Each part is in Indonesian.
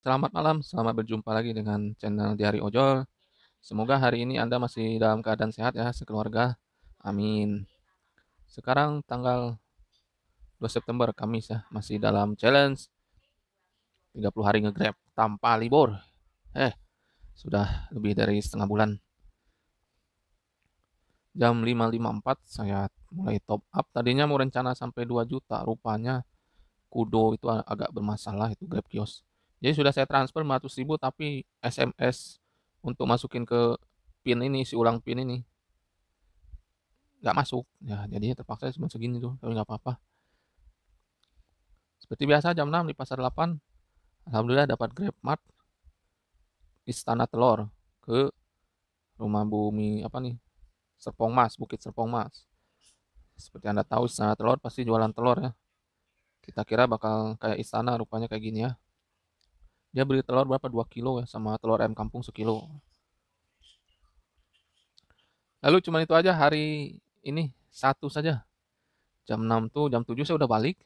Selamat malam, selamat berjumpa lagi dengan channel Diari Ojol. Semoga hari ini Anda masih dalam keadaan sehat ya sekeluarga. Amin. Sekarang tanggal 2 September Kamis ya, masih dalam challenge 30 hari ngegrab tanpa libur. Eh, sudah lebih dari setengah bulan. Jam 5.54 saya mulai top up. Tadinya mau rencana sampai 2 juta, rupanya Kudo itu agak bermasalah itu Grab kios jadi sudah saya transfer 500 ribu tapi SMS untuk masukin ke pin ini, si ulang pin ini nggak masuk. Ya jadinya terpaksa cuma segini tuh, tapi nggak apa-apa. Seperti biasa jam 6 di pasar 8, Alhamdulillah dapat Grab Mart Istana Telur ke rumah bumi apa nih Serpong Mas, Bukit Serpong Mas. Seperti Anda tahu Istana Telur pasti jualan telur ya. Kita kira bakal kayak istana rupanya kayak gini ya dia beli telur berapa 2 kilo ya sama telur ayam kampung sekilo lalu cuma itu aja hari ini satu saja jam 6 tuh jam 7 saya udah balik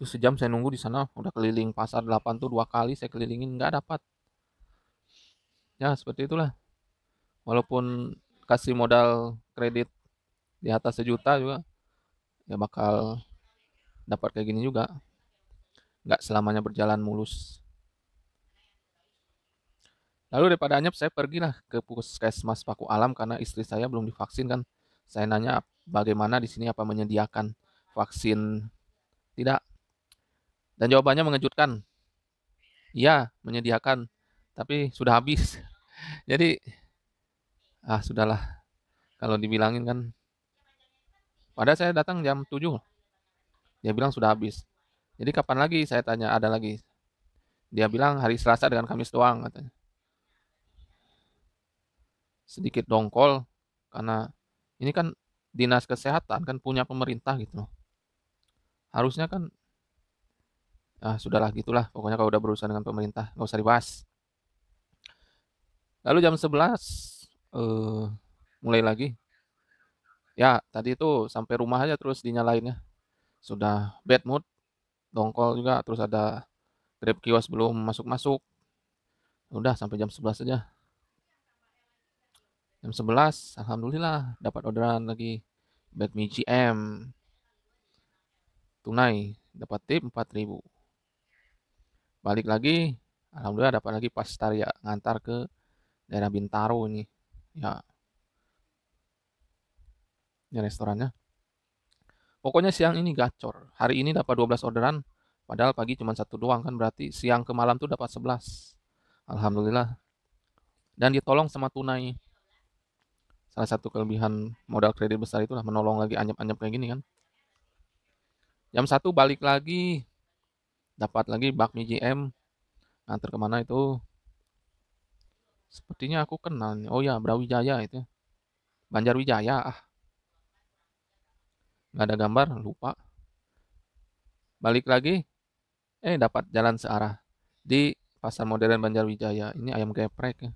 terus sejam saya nunggu di sana udah keliling pasar 8 tuh dua kali saya kelilingin nggak dapat ya seperti itulah walaupun kasih modal kredit di atas sejuta juga ya bakal dapat kayak gini juga nggak selamanya berjalan mulus Lalu daripada anyep saya pergilah ke puskesmas Paku Alam karena istri saya belum divaksin kan. Saya nanya bagaimana di sini apa menyediakan vaksin tidak. Dan jawabannya mengejutkan. Iya, menyediakan, tapi sudah habis. Jadi ah sudahlah. Kalau dibilangin kan Padahal saya datang jam 7. Dia bilang sudah habis. Jadi kapan lagi saya tanya ada lagi. Dia bilang hari Selasa dengan Kamis doang katanya sedikit dongkol karena ini kan dinas kesehatan kan punya pemerintah gitu Harusnya kan ah sudahlah gitulah pokoknya kalau udah berurusan dengan pemerintah nggak usah dibahas. Lalu jam 11 eh, mulai lagi. Ya, tadi itu sampai rumah aja terus dinyalainnya. Sudah bad mood, dongkol juga terus ada Grab kios belum masuk-masuk. Udah sampai jam 11 aja jam 11 alhamdulillah dapat orderan lagi Badmi GM tunai dapat tip 4000 balik lagi alhamdulillah dapat lagi pas ya ngantar ke daerah Bintaro ini ya ini restorannya pokoknya siang ini gacor hari ini dapat 12 orderan padahal pagi cuma satu doang kan berarti siang ke malam tuh dapat 11 alhamdulillah dan ditolong sama tunai salah satu kelebihan modal kredit besar itulah menolong lagi anyap-anyap kayak gini kan. Jam satu balik lagi dapat lagi bakmi GM antar kemana itu sepertinya aku kenal oh ya Brawijaya itu ya. Banjarwijaya ah nggak ada gambar lupa balik lagi eh dapat jalan searah di pasar modern Banjarwijaya ini ayam geprek ya.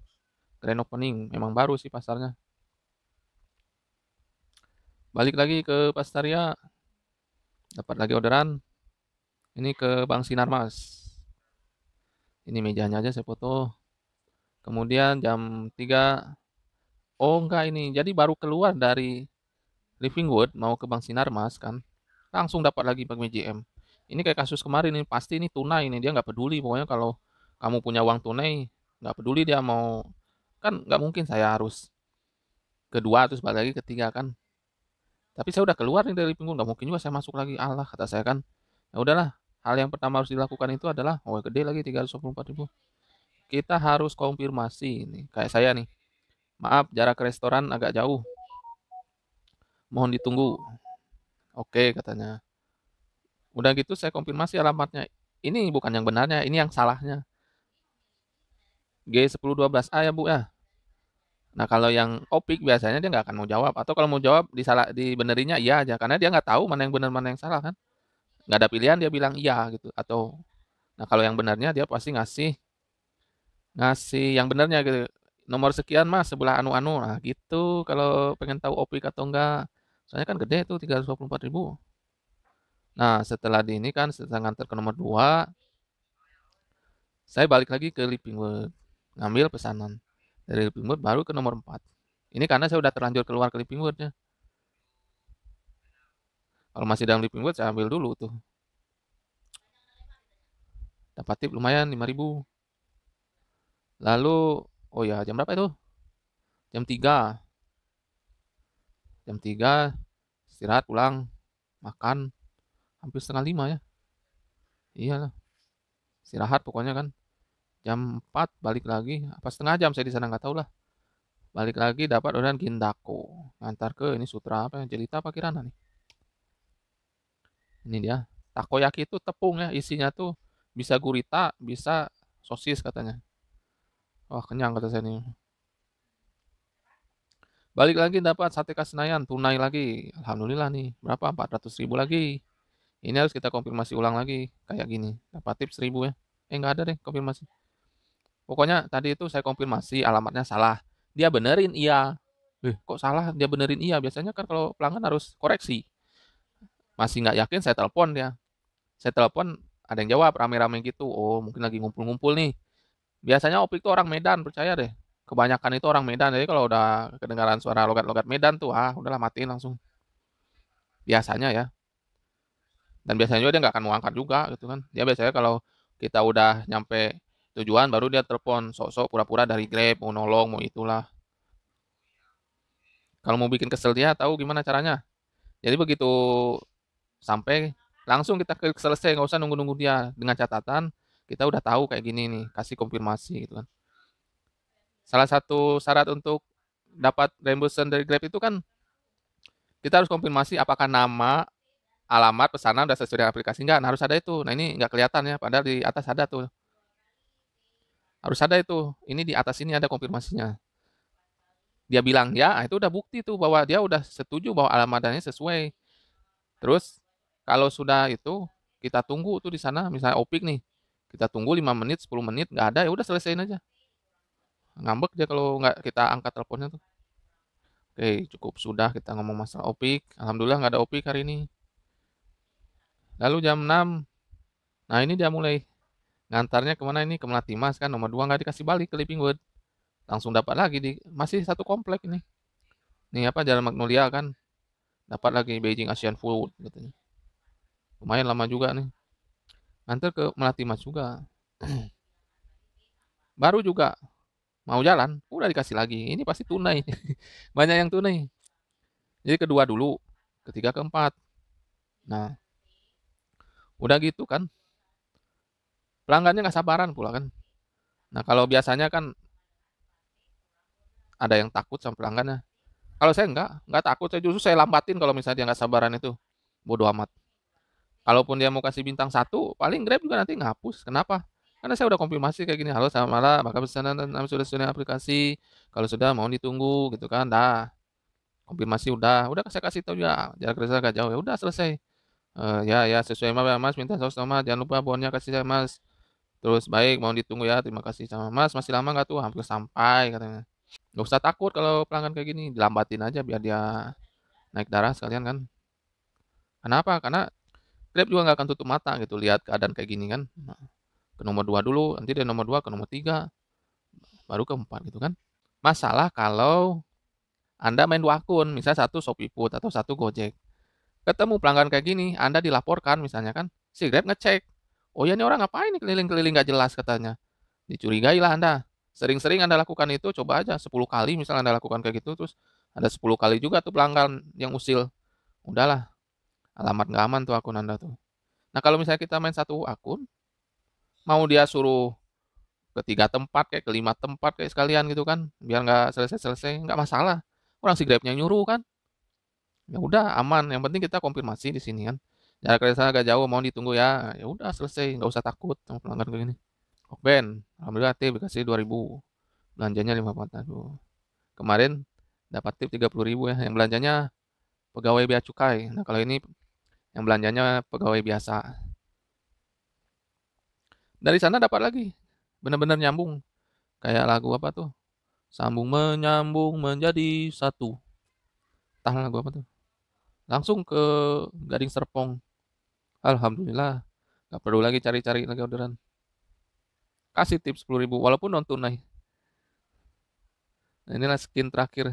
grand opening memang baru sih pasarnya balik lagi ke Pastaria dapat lagi orderan ini ke Bang Sinarmas ini mejanya aja saya foto kemudian jam 3 oh enggak ini jadi baru keluar dari Livingwood mau ke Bang Sinarmas kan langsung dapat lagi bagi GM ini kayak kasus kemarin ini pasti ini tunai ini dia nggak peduli pokoknya kalau kamu punya uang tunai nggak peduli dia mau kan nggak mungkin saya harus kedua terus balik lagi ketiga kan tapi saya udah keluar nih dari pinggul, nggak mungkin juga saya masuk lagi. Allah kata saya kan. Ya udahlah, hal yang pertama harus dilakukan itu adalah, oh gede lagi 324 ribu. Kita harus konfirmasi ini, kayak saya nih. Maaf, jarak restoran agak jauh. Mohon ditunggu. Oke, katanya. Udah gitu saya konfirmasi alamatnya. Ini bukan yang benarnya, ini yang salahnya. G1012A ya Bu ya. Nah kalau yang opik biasanya dia nggak akan mau jawab atau kalau mau jawab disalah dibenerinnya iya aja karena dia nggak tahu mana yang benar mana yang salah kan. Nggak ada pilihan dia bilang iya gitu atau nah kalau yang benarnya dia pasti ngasih ngasih yang benarnya gitu. Nomor sekian mas sebelah anu-anu nah gitu kalau pengen tahu opik atau enggak. Soalnya kan gede tuh 324 ribu. Nah setelah di ini kan setelah nganter ke nomor dua saya balik lagi ke World. ngambil pesanan dari clipping board baru ke nomor 4 ini karena saya udah terlanjur keluar clipping boardnya kalau masih dalam clipping board saya ambil dulu tuh dapat tip lumayan 5000 lalu oh ya jam berapa itu jam 3 jam 3 istirahat pulang makan hampir setengah lima ya iyalah istirahat pokoknya kan jam 4 balik lagi apa setengah jam saya di sana nggak tahu lah balik lagi dapat orderan gindako ngantar ke ini sutra apa yang cerita apa kirana nih ini dia takoyaki itu tepung ya isinya tuh bisa gurita bisa sosis katanya wah kenyang kata saya ini balik lagi dapat sate kasnayan tunai lagi alhamdulillah nih berapa 400 ribu lagi ini harus kita konfirmasi ulang lagi kayak gini dapat tips seribu ya eh nggak ada deh konfirmasi Pokoknya tadi itu saya konfirmasi alamatnya salah. Dia benerin iya. Eh, kok salah? Dia benerin iya. Biasanya kan kalau pelanggan harus koreksi. Masih nggak yakin saya telepon dia. Saya telepon ada yang jawab rame-rame gitu. Oh, mungkin lagi ngumpul-ngumpul nih. Biasanya Opik itu orang Medan, percaya deh. Kebanyakan itu orang Medan. Jadi kalau udah kedengaran suara logat-logat Medan tuh, ah udahlah matiin langsung. Biasanya ya. Dan biasanya juga dia nggak akan mau angkat juga gitu kan. Dia biasanya kalau kita udah nyampe tujuan baru dia telepon sok-sok pura-pura dari Grab mau nolong mau itulah kalau mau bikin kesel dia tahu gimana caranya jadi begitu sampai langsung kita selesai nggak usah nunggu-nunggu dia dengan catatan kita udah tahu kayak gini nih kasih konfirmasi gitu kan salah satu syarat untuk dapat reimbursement dari Grab itu kan kita harus konfirmasi apakah nama alamat pesanan udah sesuai dengan aplikasi enggak nah, harus ada itu nah ini nggak kelihatan ya padahal di atas ada tuh harus ada itu. Ini di atas ini ada konfirmasinya. Dia bilang ya, ah, itu udah bukti tuh bahwa dia udah setuju bahwa alamatnya sesuai. Terus kalau sudah itu kita tunggu tuh di sana misalnya opik nih. Kita tunggu 5 menit, 10 menit nggak ada ya udah selesaiin aja. Ngambek dia kalau nggak kita angkat teleponnya tuh. Oke, cukup sudah kita ngomong masalah opik. Alhamdulillah nggak ada opik hari ini. Lalu jam 6. Nah, ini dia mulai ngantarnya kemana ini ke Melati Mas kan nomor dua nggak dikasih balik ke Livingwood langsung dapat lagi di masih satu komplek ini. Ini apa Jalan Magnolia kan dapat lagi Beijing Asian Food katanya lumayan lama juga nih ngantar ke Melati Mas juga baru juga mau jalan udah dikasih lagi ini pasti tunai banyak yang tunai jadi kedua dulu ketiga keempat nah udah gitu kan pelanggannya nggak sabaran pula kan nah kalau biasanya kan ada yang takut sama pelanggannya kalau saya nggak nggak takut saya justru saya lambatin kalau misalnya dia nggak sabaran itu bodoh amat kalaupun dia mau kasih bintang satu paling grab juga nanti ngapus kenapa karena saya udah konfirmasi kayak gini halo selamat malam maka pesanan sudah sudah aplikasi kalau sudah mau ditunggu gitu kan dah konfirmasi udah udah saya kasih tahu ya jarak kerja gak jauh ya udah selesai uh, ya ya sesuai mas mas minta saus sama jangan lupa bonnya kasih saya mas Terus baik, mau ditunggu ya. Terima kasih sama Mas. Masih lama nggak tuh? Hampir sampai katanya. Nggak usah takut kalau pelanggan kayak gini, dilambatin aja biar dia naik darah sekalian kan. Kenapa? Karena Grab juga nggak akan tutup mata gitu lihat keadaan kayak gini kan. Nah, ke nomor dua dulu, nanti dari nomor dua ke nomor tiga, baru ke empat gitu kan. Masalah kalau Anda main dua akun, misalnya satu Shopee Food atau satu Gojek. Ketemu pelanggan kayak gini, Anda dilaporkan misalnya kan, si Grab ngecek Oh ya ini orang ngapain keliling-keliling nggak jelas katanya. Dicurigai lah Anda. Sering-sering Anda lakukan itu, coba aja 10 kali misalnya Anda lakukan kayak gitu, terus ada 10 kali juga tuh pelanggan yang usil. Udahlah, alamat nggak aman tuh akun Anda tuh. Nah kalau misalnya kita main satu akun, mau dia suruh ketiga tempat kayak kelima tempat kayak sekalian gitu kan biar nggak selesai-selesai nggak masalah orang si grabnya nyuruh kan ya udah aman yang penting kita konfirmasi di sini kan jarak dari sana agak jauh mohon ditunggu ya ya udah selesai nggak usah takut sama pelanggan kayak gini ben, alhamdulillah tip dikasih 2000 belanjanya 540 kemarin dapat tip 30.000 ya yang belanjanya pegawai bea cukai nah kalau ini yang belanjanya pegawai biasa dari sana dapat lagi benar-benar nyambung kayak lagu apa tuh sambung menyambung menjadi satu tahan lagu apa tuh langsung ke Gading Serpong Alhamdulillah, nggak perlu lagi cari-cari lagi orderan. Kasih tips 10 ribu, walaupun non tunai. Nah, inilah skin terakhir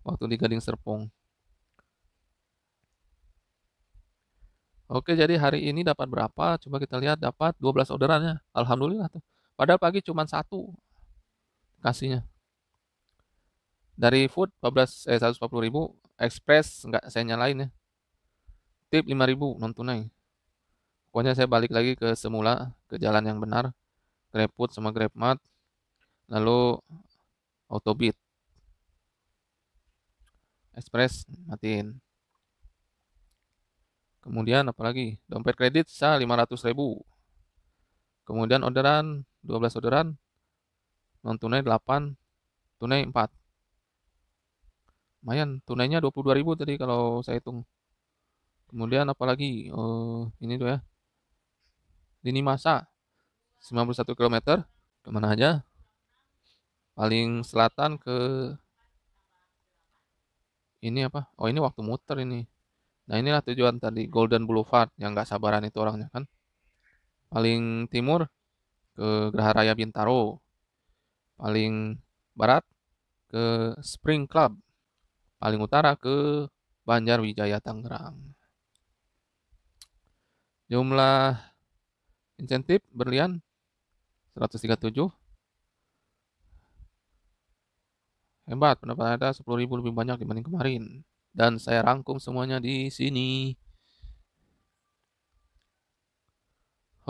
waktu di Gading Serpong. Oke, jadi hari ini dapat berapa? Coba kita lihat, dapat 12 orderannya. Alhamdulillah. Tuh. Padahal pagi cuma satu kasihnya. Dari food 14 eh 140 ribu, express nggak saya nyalain ya. Tip 5 ribu non tunai pokoknya saya balik lagi ke semula ke jalan yang benar GrabFood sama mat, lalu auto beat Express matiin kemudian apalagi dompet kredit sisa 500 ribu kemudian orderan 12 orderan non tunai 8 tunai 4 lumayan tunainya 22 ribu tadi kalau saya hitung kemudian apalagi oh, ini tuh ya lini masa 91 km kemana aja paling selatan ke ini apa oh ini waktu muter ini nah inilah tujuan tadi Golden Boulevard yang nggak sabaran itu orangnya kan paling timur ke Geraha Raya Bintaro paling barat ke Spring Club paling utara ke Banjar Wijaya Tangerang jumlah insentif berlian 137 hebat pendapatan ada 10.000 lebih banyak dibanding kemarin dan saya rangkum semuanya di sini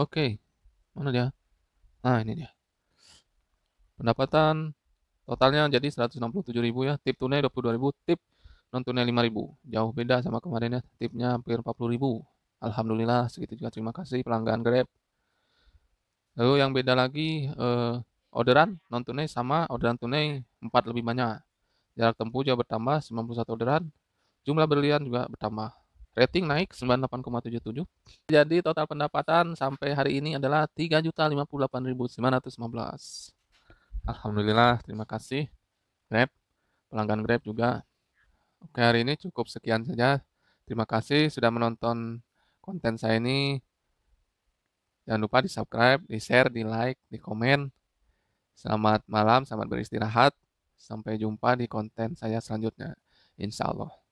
oke mana dia nah ini dia pendapatan totalnya jadi 167.000 ya tip tunai 22.000 tip non tunai 5.000 jauh beda sama kemarin ya tipnya hampir 40.000 Alhamdulillah segitu juga terima kasih pelanggan Grab Lalu yang beda lagi eh, orderan non tunai sama orderan tunai 4 lebih banyak. Jarak tempuh juga bertambah 91 orderan. Jumlah berlian juga bertambah. Rating naik 98,77. Jadi total pendapatan sampai hari ini adalah 3.058.915. Alhamdulillah, terima kasih Grab, pelanggan Grab juga. Oke, hari ini cukup sekian saja. Terima kasih sudah menonton konten saya ini. Jangan lupa di subscribe, di share, di like, di komen. Selamat malam, selamat beristirahat. Sampai jumpa di konten saya selanjutnya. Insya Allah.